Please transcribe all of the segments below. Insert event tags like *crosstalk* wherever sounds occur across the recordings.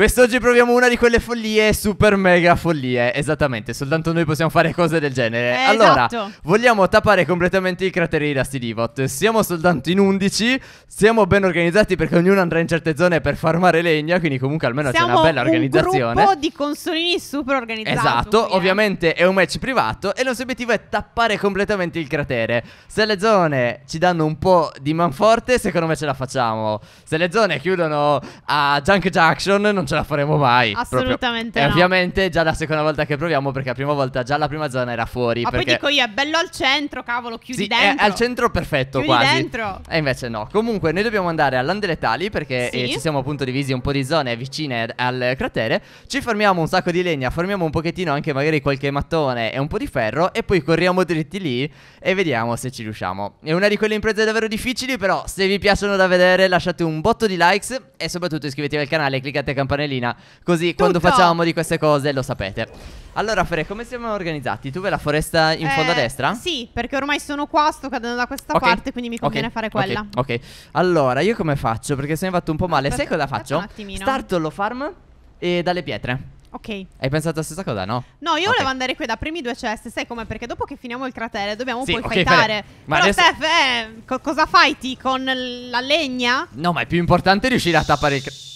Quest'oggi proviamo una di quelle follie, super mega follie. Esattamente, soltanto noi possiamo fare cose del genere. Eh, allora, esatto. vogliamo tappare completamente i crateri di Dusty Divot. Siamo soltanto in 11, siamo ben organizzati perché ognuno andrà in certe zone per farmare legna, quindi comunque almeno siamo c'è una bella un organizzazione. Un po' di consolini super organizzati. Esatto, quindi, eh. ovviamente è un match privato e il nostro obiettivo è tappare completamente il cratere. Se le zone ci danno un po' di manforte, secondo me ce la facciamo. Se le zone chiudono a Junk Junction non ce la faremo mai. Assolutamente. No. E ovviamente già la seconda volta che proviamo, perché la prima volta già la prima zona era fuori. Ma perché... poi dico io, è bello al centro, cavolo, chiudi sì, dentro. È al centro perfetto chiudi quasi. dentro. E invece no. Comunque noi dobbiamo andare all'Andeletali perché sì. eh, ci siamo appunto divisi un po' di zone vicine al cratere. Ci formiamo un sacco di legna, formiamo un pochettino anche magari qualche mattone e un po' di ferro e poi corriamo dritti lì e vediamo se ci riusciamo. È una di quelle imprese davvero difficili, però se vi piacciono da vedere lasciate un botto di likes e soprattutto iscrivetevi al canale e cliccate campanella fanfarellina Così Tutto. quando facciamo di queste cose lo sapete Allora Fre, come siamo organizzati? Tu vedi la foresta in eh, fondo a destra? Sì, perché ormai sono qua, sto cadendo da questa okay. parte Quindi mi conviene okay. fare quella okay. ok, allora io come faccio? Perché se mi fatto un po' male Aspetta, Sai cosa faccio? Un attimino Starto lo farm e dalle pietre Ok. Hai pensato la stessa cosa, no? No, io okay. volevo andare qui da primi due ceste sai come? Perché dopo che finiamo il cratere dobbiamo sì, poi okay, fightare. Ma Però adesso... Steph, eh, co cosa fighti? Con la legna? No, ma è più importante riuscire a tappare il cratere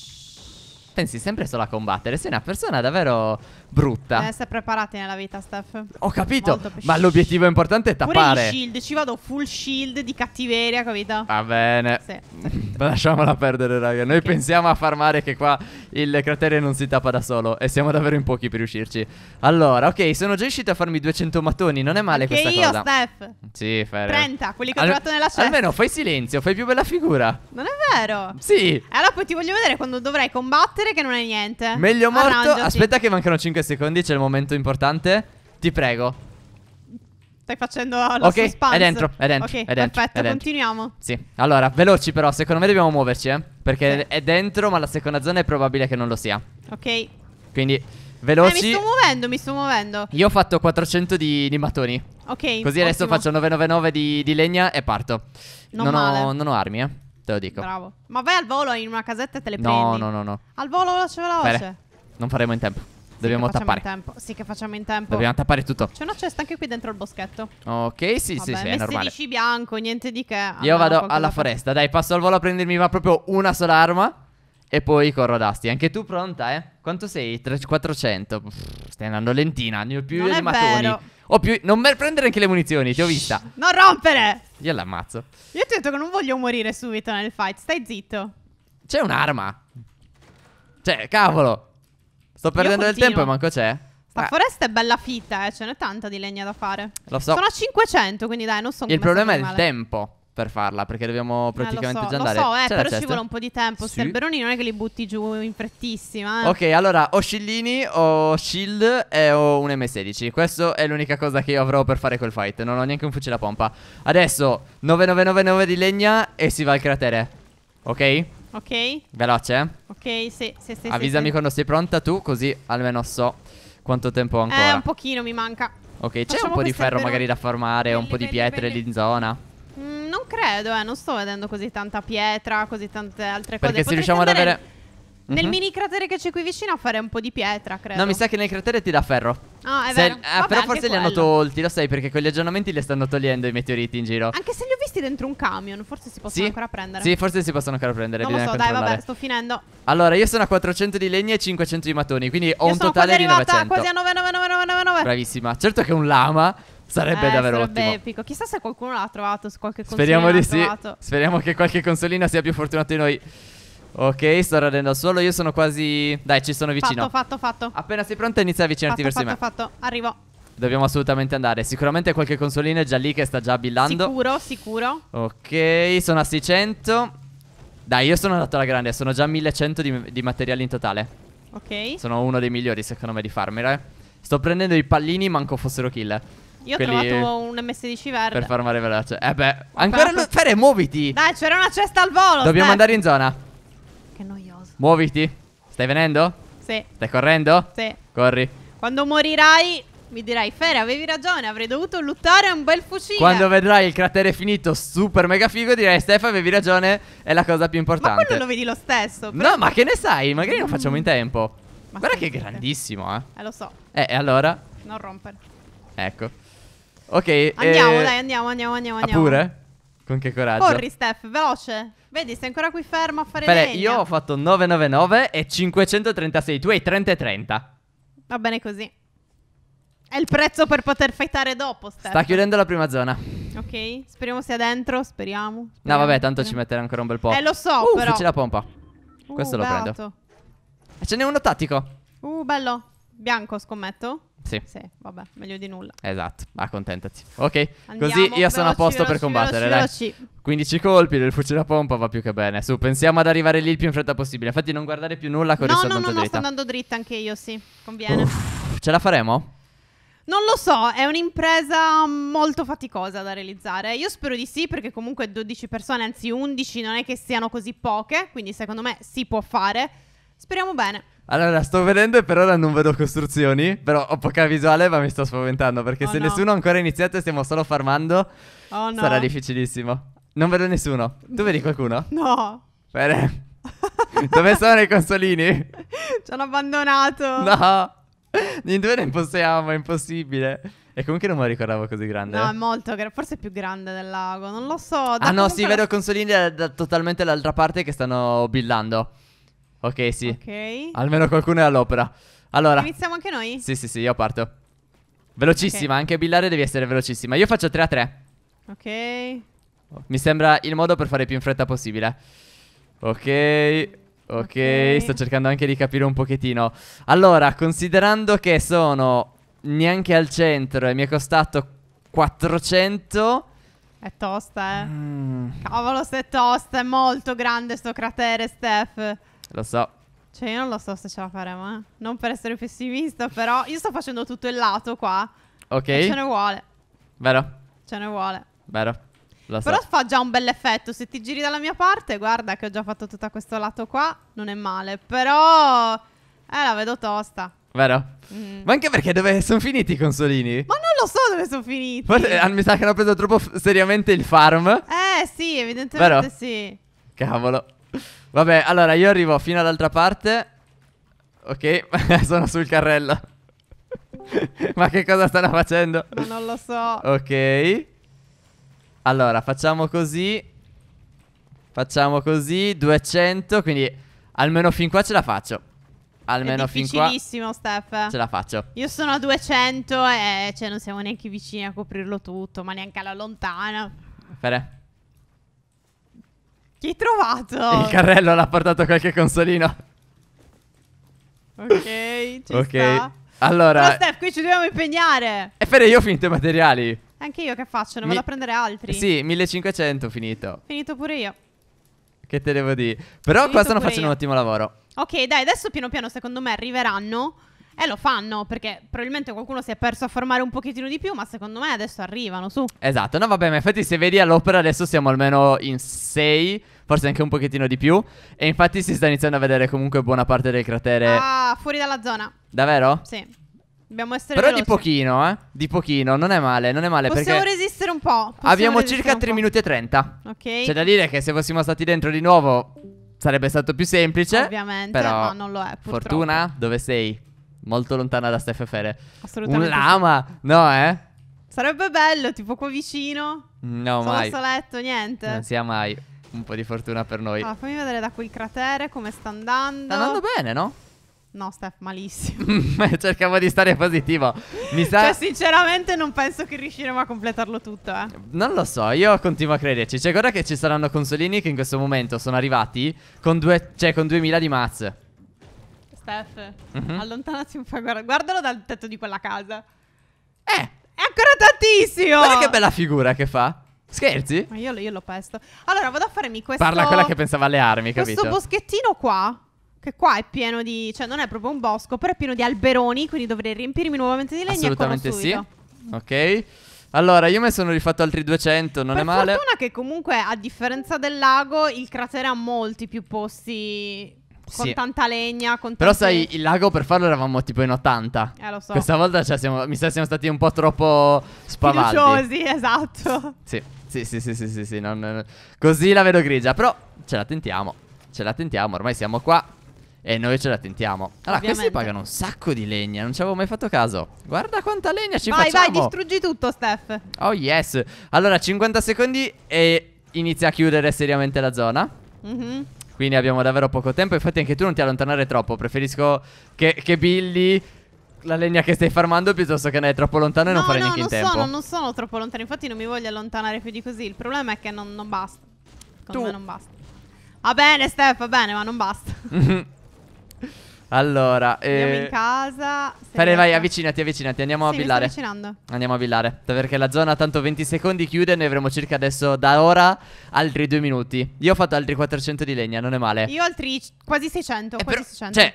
pensi sempre solo a combattere. Sei una persona davvero brutta. Eh, essere preparati nella vita, Steph. Ho capito, ma l'obiettivo importante è tappare. Pure shield, ci vado full shield di cattiveria, capito? Va bene. Sì. *laughs* Lasciamola perdere, raga. Noi okay. pensiamo a farmare che qua il cratere non si tappa da solo e siamo davvero in pochi per riuscirci. Allora, ok, sono già riuscito a farmi 200 mattoni, non è male Anche questa io, cosa. io, Steph. Sì, Fer. 30, quelli che ho trovato nella scena. Almeno fai silenzio, fai più bella figura. Non è vero? Sì. E Allora poi ti voglio vedere quando dovrai combattere che non è niente. Meglio morto. Arrangiati. Aspetta che mancano 5 secondi c'è il momento importante. Ti prego. Stai facendo la Ok, suspense. è dentro, è dentro. Ok, è dentro, perfetto, è dentro. continuiamo. Sì, allora, veloci però, secondo me dobbiamo muoverci, eh. Perché sì. è dentro, ma la seconda zona è probabile che non lo sia. Ok. Quindi, eh, veloci. Eh, mi sto muovendo, mi sto muovendo. Io ho fatto 400 di, di matoni. Ok, Così ottimo. adesso faccio 999 di, di legna e parto. Non, non, ho, non, ho, armi, eh. Te lo dico. Bravo. Ma vai al volo in una casetta e te le no, prendi. No, no, no, no. Al volo veloce veloce. Bene. Non faremo in tempo. Dobbiamo tappare. Sì, che facciamo in tempo. Dobbiamo tappare tutto. C'è una cesta anche qui dentro il boschetto. Ok, sì, Vabbè, sì, sì, è normale. Messi bianco, niente di che. Ah, Io vado alla foresta. Dai, passo al volo a prendermi ma proprio una sola arma. E poi corro ad Asti. Anche tu pronta, eh? Quanto sei? 400. Pff, stai andando lentina. Ne ho più non di matoni. Ho più. Non per prendere anche le munizioni, ti ho vista. Shh, non rompere! Io l'ammazzo. Io ti ho detto che non voglio morire subito nel fight. Stai zitto. C'è un'arma. Cioè, cavolo. Sto perdendo del tempo e manco c'è. La eh. foresta è bella fitta, eh. Ce n'è tanta di legna da fare. Lo so. Sono a 500, quindi dai, non so come Il problema è il male. tempo per farla, perché dobbiamo eh, praticamente eh, so, già andare. Lo so, eh, cioè, però ci vuole un po' di tempo. Sì. Serberoni non è che li butti giù in frettissima. Eh. Ok, allora ho Scillini, ho Shield e ho un M16. Questa è l'unica cosa che io avrò per fare quel fight. Non ho neanche un fucile a pompa. Adesso 9999 di legna e si va al cratere. Ok? Ok. Veloce? Eh? Ok, sì, sì, sì. Avvisami sì, quando sei pronta tu, così almeno so quanto tempo ho eh, ancora. Eh, un pochino mi manca. Ok, c'è un po' di ferro però... magari da farmare, belli, un po' di belli, pietre belli. lì in zona. Mm, non credo, eh, non sto vedendo così tanta pietra, così tante altre Perché cose. Perché se riusciamo ad avere... Nel mm -hmm. mini cratere che c'è qui vicino a fare un po' di pietra, credo. No, mi sa che nel cratere ti dà ferro. Ah, è se, vero. Eh, Vabbè, però forse li hanno tolti, lo sai, perché con gli aggiornamenti li stanno togliendo i meteoriti in giro. Anche se li questi dentro un camion. Forse si possono sì. ancora prendere. Sì, forse si possono ancora prendere. Non lo so, dai, vabbè, sto finendo. Allora, io sono a 400 di legna e 500 di mattoni. Quindi ho io un totale di 900. Sono quasi arrivata, quasi a 99999. Bravissima. Certo che un lama Sarebbe eh, davvero sarebbe ottimo. epico. Chissà se qualcuno l'ha trovato, Su qualche Speriamo di sì. Trovato. Speriamo che qualche consolina sia più fortunato di noi. Ok, sto radendo al suolo, io sono quasi... Dai, ci sono vicino. Fatto, fatto, fatto. Appena sei pronta inizia a avvicinarti fatto, verso fatto, me. Fatto, fatto, arrivo. Dobbiamo assolutamente andare. Sicuramente qualche consolina è già lì che sta già billando. Sicuro, sicuro. Ok, sono a 600. Dai, io sono andato alla grande. Sono già a 1100 di, di, materiali in totale. Ok. Sono uno dei migliori, secondo me, di farmere. Eh. Sto prendendo i pallini, manco fossero kill. Io Quelli ho trovato un MSDC verde. Per farmare veloce. Eh beh, Ho ancora lo... Fere, muoviti. Dai, c'era una cesta al volo. Dobbiamo Steph. andare in zona. Che noioso. Muoviti. Stai venendo? Sì. Stai correndo? Sì. Corri. Quando morirai mi dirai, Fere, avevi ragione, avrei dovuto luttare un bel fucile. Quando vedrai il cratere finito super mega figo, direi, Stefano, avevi ragione, è la cosa più importante. Ma quello lo vedi lo stesso. Però... No, ma che ne sai? Magari non facciamo in mm. tempo. Ma Guarda che è grandissimo, eh. Eh, lo so. Eh, e allora? Non rompere. Ecco. Ok. Eh, andiamo, eh... dai, andiamo, andiamo, andiamo. Ah, andiamo. pure? Con che coraggio. Corri, Steph, veloce. Vedi, sei ancora qui fermo a fare Beh, io ho fatto 999 e 536. Tu hai 30 e 30. Va bene così. È il prezzo per poter fightare dopo. Steph. Sta chiudendo la prima zona. Ok, speriamo sia dentro. Speriamo. speriamo. No, vabbè, tanto ci metterà ancora un bel po'. Eh, lo so, uh, però. la pompa. Uh, Questo beato. lo prendo. E eh, ce n'è uno tattico. Uh, bello. Bianco, scommetto. Sì. Sì, vabbè, meglio di nulla. Esatto, accontentati. Ah, ok, Andiamo, così io veloci, sono a posto veloci, per combattere, veloci, dai. 15 colpi del fucile a pompa va più che bene. Su, pensiamo ad arrivare lì il più in fretta possibile. Infatti non guardare più nulla con il no, no, no, dritta. No, no, no, sto andando dritta anche io, sì. Conviene. Uff, ce la faremo? Non lo so, è un'impresa molto faticosa da realizzare. Io spero di sì, perché comunque 12 persone, anzi 11, non è che siano così poche, quindi secondo me si può fare. Speriamo bene. Allora, sto vedendo e per ora non vedo costruzioni, però ho poca visuale ma mi sto spaventando, perché oh se no. nessuno ha ancora iniziato e stiamo solo farmando, oh no. sarà difficilissimo. Non vedo nessuno. Tu vedi qualcuno? *laughs* No. Bene. *laughs* Dove sono i consolini? Ci hanno abbandonato. No. Dove ne possiamo, è impossibile. E comunque non me lo ricordavo così grande. No, eh. è molto, gra- forse è più grande del lago, non lo so. Ah no, sì, vedo la... consolini da, da, totalmente dall'altra parte che stanno billando. Ok, sì. Ok. Almeno qualcuno è all'opera. Allora. Iniziamo anche noi? Sì, sì, sì, io parto. Velocissima, okay. anche billare devi essere velocissima. Io faccio 3 a 3. Ok. Mi sembra il modo per fare più in fretta possibile. Ok. Okay, ok, sto cercando anche di capire un pochettino. Allora, considerando che sono neanche al centro e mi è costato 400... È tosta, eh. Mm. Cavolo, se è tosta, è molto grande sto cratere, Steph. Lo so. Cioè, io non lo so se ce la faremo, eh. Non per essere pessimista, però io sto facendo tutto il lato qua. Ok. E ce ne vuole. Vero. Ce ne vuole. Vero. La Però fa già un bel effetto. Se ti giri dalla mia parte, guarda che ho già fatto tutto questo lato qua, non è male. Però, eh, la vedo tosta. Vero? Mm. Ma anche perché dove sono finiti i consolini? Ma non lo so dove sono finiti. Forse ah, mi sa che hanno preso troppo seriamente il farm. Eh, sì, evidentemente Vero? sì. Cavolo. Vabbè, allora io arrivo fino all'altra parte. Ok, *laughs* sono sul carrello. *laughs* Ma che cosa stanno facendo? Ma non lo so. Ok. Allora, facciamo così. Facciamo così, 200, quindi almeno fin qua ce la faccio. Almeno fin qua. È difficilissimo, Steph. Ce la faccio. Io sono a 200 e cioè non siamo neanche vicini a coprirlo tutto, ma neanche alla lontana. Fere. Chi hai trovato? Il carrello l'ha portato qualche consolino. Ok, ci Ok. Sta. Allora, no, Steph, qui ci dobbiamo impegnare. E Fere, io ho finito i materiali. Anche io che faccio? Ne Mi... vado a prendere altri. Sì, 1500 finito. Finito pure io. Che te devo dire? Però finito qua stanno facendo io. un ottimo lavoro. Ok, dai, adesso piano piano secondo me arriveranno. E lo fanno perché probabilmente qualcuno si è perso a formare un pochettino di più, ma secondo me adesso arrivano su. Esatto, no vabbè, ma infatti se vedi all'opera adesso siamo almeno in 6, forse anche un pochettino di più. E infatti si sta iniziando a vedere comunque buona parte del cratere. Ah, fuori dalla zona. Davvero? Sì. Dobbiamo essere Però veloci. di pochino, eh. Di pochino, non è male, non è male Possiamo resistere un po'. possiamo abbiamo circa 3 minuti e 30. Ok. C'è da dire che se fossimo stati dentro di nuovo sarebbe stato più semplice. Ovviamente, Però ma non lo è. Purtroppo. Fortuna, dove sei? Molto lontana da Steph Fere. Un Assolutamente. sì. lama, no, eh? Sarebbe bello, tipo qua vicino. No, solo mai. letto, niente. Non sia mai. Un po' di fortuna per noi. Allora, fammi vedere da quel cratere come sta andando. Sta andando bene, no? No, Steph, malissimo. *laughs* Cercavo di stare positivo. Mi sa... Cioè, sinceramente, non penso che riusciremo a completarlo tutto. Eh. Non lo so, io continuo a crederci. Cioè, guarda che ci saranno consolini che in questo momento sono arrivati con, due, cioè, con 2000 di mazz. Steph, mm -hmm. allontanati un po'. Guarda, guardalo dal tetto di quella casa. Eh, è ancora tantissimo. Guarda che bella figura che fa. Scherzi? Ma io, io lo pesto. Allora, vado a farmi questo. Parla quella che pensava alle armi, capito? Questo boschettino qua. Che qua è pieno di. cioè, non è proprio un bosco, però è pieno di alberoni. Quindi dovrei riempirmi nuovamente di legno. Assolutamente sì. Ok. Allora, io mi sono rifatto altri 200, non per è male. Per fortuna che comunque, a differenza del lago, il cratere ha molti più posti con sì. tanta legna. Con Però sai, il lago per farlo eravamo tipo in 80. Eh, lo so. Questa volta cioè, siamo, mi sa siamo stati un po' troppo spavaldi. Fiduciosi, esatto. Sì, sì, sì, sì, sì, sì, sì non, non... così la vedo grigia. Però ce la tentiamo, ce la tentiamo, ormai siamo qua. E noi ce la tentiamo. Allora, Ovviamente. questi pagano un sacco di legna. Non ci avevo mai fatto caso. Guarda quanta legna ci vai, facciamo. Vai, vai, distruggi tutto, Steph. Oh, yes. Allora, 50 secondi e inizia a chiudere seriamente la zona. Mm -hmm. Quindi abbiamo davvero poco tempo. Infatti, anche tu non ti allontanare troppo. Preferisco che, che Billy la legna che stai farmando piuttosto che ne andare troppo lontano e no, non fare no, neanche non in sono, tempo. No, non sono troppo lontano, infatti non mi voglio allontanare più di così. Il problema è che non, non basta. Secondo tu. me non basta. Va bene, Steph, va bene, ma non basta. *laughs* *laughs* Allora, andiamo eh... in casa. Fare, vai, avvicinati, avvicinati. Andiamo sì, a villare. Andiamo a villare. Perché la zona, tanto 20 secondi chiude. Noi avremo circa adesso da ora altri due minuti. Io ho fatto altri 400 di legna, non è male. Io altri quasi 600. quasi però, 600. Cioè,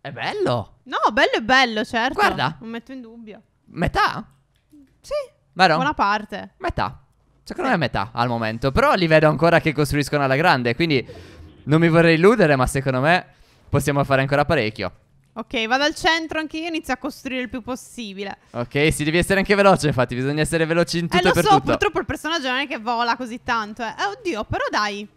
è bello. No, bello è bello, certo. Guarda, non metto in dubbio. Metà? Sì. Vero? Buona parte. Metà. Secondo sì. me è metà al momento. Però li vedo ancora che costruiscono alla grande. Quindi non mi vorrei illudere, ma secondo me possiamo fare ancora parecchio. Ok, vado al centro anche io inizio a costruire il più possibile. Ok, si devi essere anche veloce, infatti, bisogna essere veloci in eh, tutto eh, e per so, tutto. lo so, purtroppo il personaggio non è che vola così tanto. Eh, eh oddio, però dai.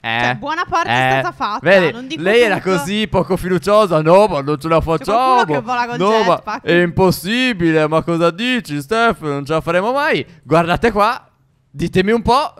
Eh, cioè, buona parte eh, è stata fatta. Vedi, lei tutto. era così poco fiduciosa. No, ma non ce la facciamo. che vola con no, ma è impossibile. Ma cosa dici, Steph? Non ce la faremo mai. Guardate qua. Ditemi un po'.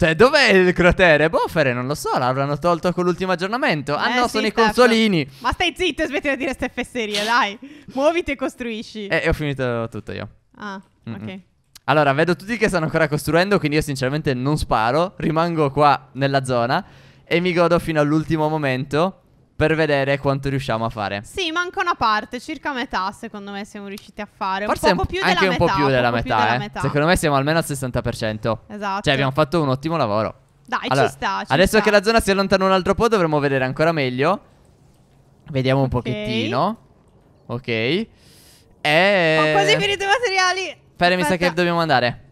Cioè, dov'è il cratere? Bofere, non lo so, l'avranno tolto con l'ultimo aggiornamento. Ah eh, no, sì, sono certo. i esatto. consolini. Ma stai zitto e smetti di dire ste fesserie, dai. Muoviti e costruisci. Eh, ho finito tutto io. Ah, mm -mm. ok. Allora, vedo tutti che stanno ancora costruendo, quindi io sinceramente non sparo. Rimango qua nella zona e mi godo fino all'ultimo momento per vedere quanto riusciamo a fare. Sì, manca una parte, circa metà secondo me siamo riusciti a fare. Forse un po' più anche della anche metà. Anche un po' più della, metà, più eh. della metà. Secondo me siamo almeno al 60%. Esatto. Cioè abbiamo fatto un ottimo lavoro. Dai, allora, ci sta. Ci adesso sta. che la zona si allontana un altro po' dovremo vedere ancora meglio. Vediamo un okay. pochettino. Ok. E... Ho quasi finito i materiali. Fere, mi sa che dobbiamo andare.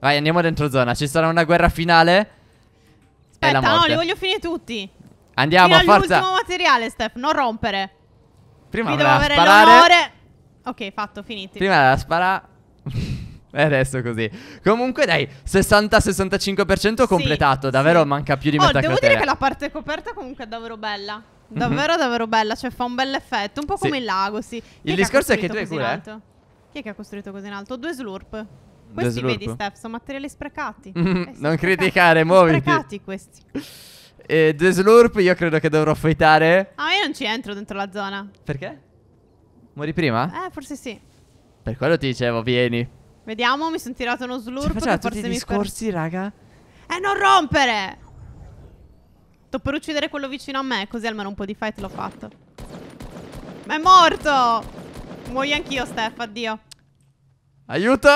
Vai, andiamo dentro zona. Ci sarà una guerra finale. Aspetta, no, li voglio finire tutti. Andiamo, Fino forza. L'ultimo materiale, Steph, non rompere. Prima Mi doveva avere l'onore. Ok, fatto, finiti. Prima la spara. E adesso così. Comunque, dai, 60-65% completato. Sì, davvero sì. manca più di oh, metà oh, devo cratera. dire che la parte coperta comunque è davvero bella. Mhm. Davvero, mm -hmm. davvero bella. Cioè, fa un bel effetto. Un po' come il lago, sì. Chi il discorso è che tu hai cura. Eh? Chi è che ha costruito così in alto? Due slurp. Questi, slurp. vedi, Steph, sono materiali sprecati. Mm *laughs* -hmm. eh, non sprecati. criticare, muoviti. Sprecati questi. *laughs* E The Slurp io credo che dovrò fightare. Ah, io non ci entro dentro la zona. Perché? Muori prima? Eh, forse sì. Per quello ti dicevo, vieni. Vediamo, mi sono tirato uno slurp. Cioè, tutti i discorsi, per... raga. Eh, non rompere! Sto per uccidere quello vicino a me, così almeno un po' di fight l'ho fatto. Ma è morto! Muoio anch'io, Steph, addio. Aiuto!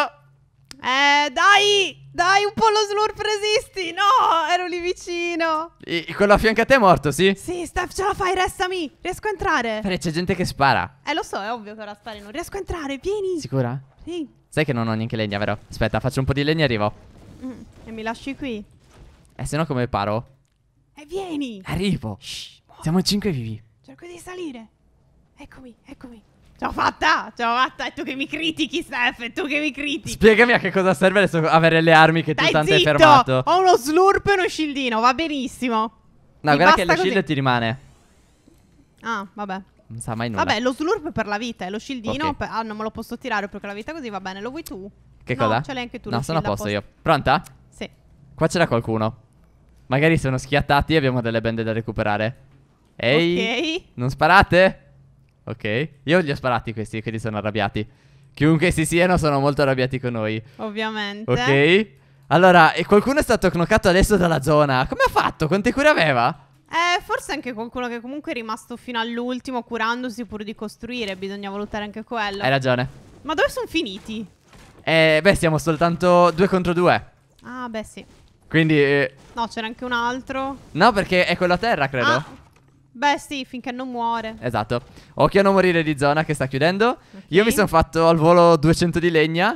Eh, dai! Dai, un po' lo slurp resisti! No, ero lì vicino! E, quello a fianco a te è morto, sì? Sì, Steph, ce la fai, restami! Riesco a entrare! Però c'è gente che spara! Eh, lo so, è ovvio che ora spari, non riesco a entrare, vieni! Sicura? Sì. Sai che non ho neanche legna, vero? Aspetta, faccio un po' di legna e arrivo. Mm, e mi lasci qui? Eh, se no come paro? E eh, vieni! Arrivo! Shh, Siamo in cinque vivi. Cerco di salire. Eccomi, eccomi. Ce l'ho fatta, ce l'ho fatta, è tu che mi critichi Steph, è tu che mi critichi Spiegami a che cosa serve adesso avere le armi che Dai, tu tanto zitto. hai fermato ho uno slurp e uno shieldino, va benissimo No, mi guarda che lo così. shield ti rimane Ah, vabbè Non sa mai nulla Vabbè, lo slurp è per la vita e eh, lo shieldino okay. per... Ah, non me lo posso tirare perché la vita così va bene, lo vuoi tu? Che no, cosa? ce l'hai anche tu No, sono a posto, posto io Pronta? Sì Qua c'era qualcuno Magari sono schiattati e abbiamo delle bende da recuperare Ehi Ok Non sparate Ok? Io li ho sparati questi, quindi sono arrabbiati. Chiunque si siano, sono molto arrabbiati con noi. Ovviamente. Ok? Allora, e qualcuno è stato knockato adesso dalla zona. Come ha fatto? Quante cure aveva? Eh, forse anche qualcuno che comunque è rimasto fino all'ultimo curandosi pur di costruire. Bisogna valutare anche quello. Hai ragione. Ma dove sono finiti? Eh, beh, siamo soltanto due contro due. Ah, beh, sì. Quindi... Eh... No, c'era anche un altro. No, perché è quello a terra, credo. Ah. Beh, sì, finché non muore. Esatto. Occhio a non morire di zona che sta chiudendo. Okay. Io mi sono fatto al volo 200 di legna.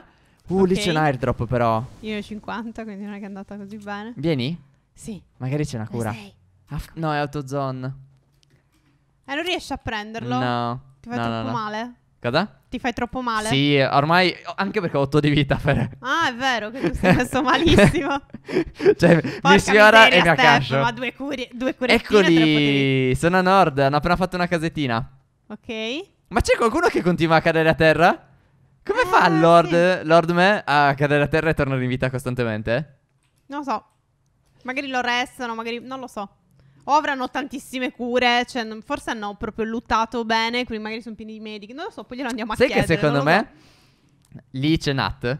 Uh, okay. lì c'è un airdrop però. Io ho 50, quindi non è che è andata così bene. Vieni? Sì. Magari c'è una cura. no, è autozone. Eh, non riesci a prenderlo? No. Ti fai no, troppo no, no. male? Cosa? Ti fai troppo male? Sì, ormai anche perché ho otto di vita per... Ah, è vero che tu sei messo malissimo. *laughs* cioè, mi sfiora e mi accascio. Ma due, curi- due curettine Eccoli, sono a nord, hanno appena fatto una casettina. Ok. Ma c'è qualcuno che continua a cadere a terra? Come eh, fa Lord, sì. Lord Me a cadere a terra e tornare in vita costantemente? Non lo so. Magari lo restano, magari... non lo so. O avranno tantissime cure, cioè, forse hanno proprio luttato bene, quindi magari sono pieni di medici. Non lo so, poi glielo andiamo a Sai chiedere. Sai che secondo me so. lì c'è Nat,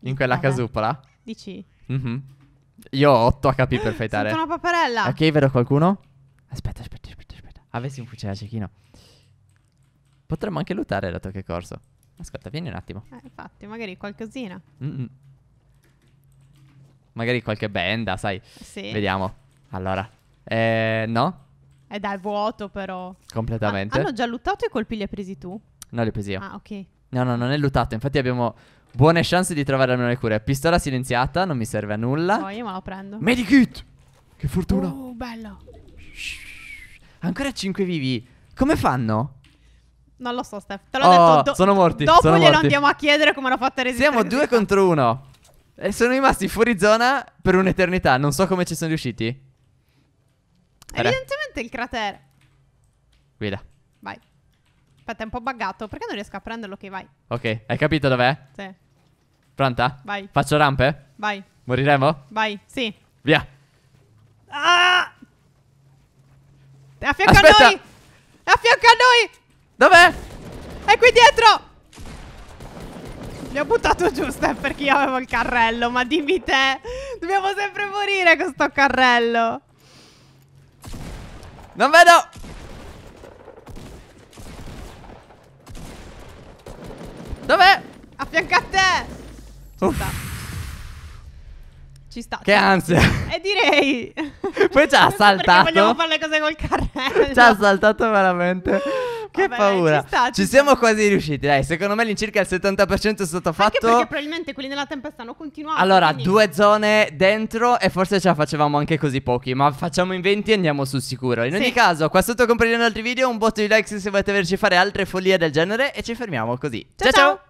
in quella Vabbè. casupola. Dici? Mm-hmm. Io ho 8 HP per fightare. Sono una paperella. Ok, vedo qualcuno. Aspetta, aspetta, aspetta, aspetta. Avessi ah, un fucile a cecchino. Potremmo anche lottare dato che corso. Ascolta, vieni un attimo. Eh, infatti, magari qualcosina. Mm-mm. Magari qualche benda, sai. Sì. Vediamo. Allora, eh, no? È eh, dal vuoto però. Completamente. Ma ah, hanno già luttato i colpi li hai presi tu? No, li ho presi io. Ah, ok. No, no, non è luttato. Infatti abbiamo buone chance di trovare almeno le cure. Pistola silenziata, non mi serve a nulla. No, io me la prendo. Medikit! Che fortuna. Oh, bello. Ancora 5 vivi. Come fanno? Non lo so, Steph. Te l'ho oh, detto. Do- sono morti. Dopo sono glielo morti. andiamo a chiedere come hanno fatto a resistere. Siamo due contro uno. E sono rimasti fuori zona per un'eternità. Non so come ci sono riusciti. Evidentemente il cratere. Guida. Vai. Aspetta, è un po' buggato. Perché non riesco a prenderlo? Ok, vai. Ok, hai capito dov'è? Sì. Pronta? Vai. Faccio rampe? Vai. Moriremo? Vai, sì. Via. Ah! È a fianco Aspetta. a noi! È a fianco a noi! Dov'è? È qui dietro! Gli ho buttato giù Steph perché io avevo il carrello, ma dimmi te! Dobbiamo sempre morire con sto carrello! Non vedo Dov'è? A fianco a te Ci sta Ci sta Che ansia E direi Poi ci ha saltato Perché vogliamo fare le cose col carrello Ci ha saltato veramente *laughs* che Vabbè, paura. Ci, sta, ci, ci siamo quasi riusciti. Dai, secondo me l'incirca il 70% è stato fatto. Anche perché probabilmente quelli della tempesta hanno continuato. Allora, quindi... due zone dentro e forse ce la facevamo anche così pochi. Ma facciamo in 20 e andiamo sul sicuro. In sì. ogni caso, qua sotto compariremo altri video. Un botto di like se volete vederci fare altre follie del genere. E ci fermiamo così. ciao. ciao. ciao.